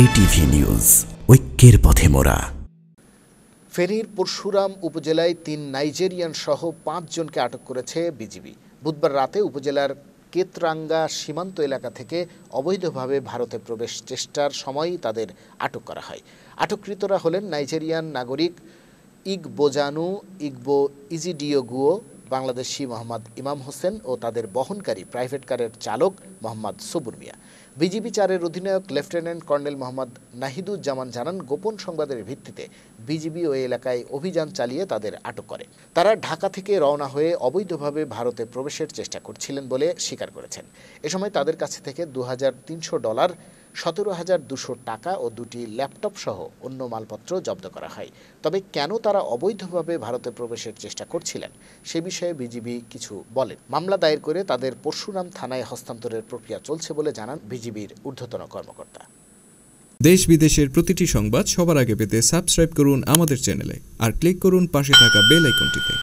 JTV news ঐক্যের পথে মোরা ফেনীর পরশুরাম উপজেলায় তিন নাইজেরিয়ান সহ পাঁচজনকে আটক করেছে বিজিবি বুধবার রাতে উপজেলার কেতরাঙ্গা সীমান্ত এলাকা থেকে অবৈধভাবে ভারতে প্রবেশ চেষ্টার সময়ই তাদের আটক করা হয় আটককৃতরা হলেন নাইজেরিয়ান নাগরিক ইগবোজানু ইগবো গুও বাংলাদেশি মোহাম্মদ ইমাম হোসেন ও তাদের বহনকারী প্রাইভেট কারের চালক মোহাম্মদ সবুর মিয়া বিজিবি চারের অধিনায়ক লেফটেন্যান্ট কর্নেল মোহাম্মদ নাহিদুজ্জামান জানান গোপন সংবাদের ভিত্তিতে বিজিবি ওই এলাকায় অভিযান চালিয়ে তাদের আটক করে তারা ঢাকা থেকে রওনা হয়ে অবৈধভাবে ভারতে প্রবেশের চেষ্টা করছিলেন বলে স্বীকার করেছেন এ সময় তাদের কাছে থেকে দু ডলার সতেরো হাজার দুশো টাকা ও দুটি ল্যাপটপ সহ অন্য মালপত্র জব্দ করা হয় তবে কেন তারা অবৈধভাবে ভারতে প্রবেশের চেষ্টা করছিলেন সে বিষয়ে বিজিবি কিছু বলেন মামলা দায়ের করে তাদের পরশুরাম থানায় হস্তান্তরের প্রক্রিয়া চলছে বলে জানান বিজিবি বিজিবির ঊর্ধ্বতন কর্মকর্তা দেশ বিদেশের প্রতিটি সংবাদ সবার আগে পেতে সাবস্ক্রাইব করুন আমাদের চ্যানেলে আর ক্লিক করুন পাশে থাকা বেল আইকনটিতে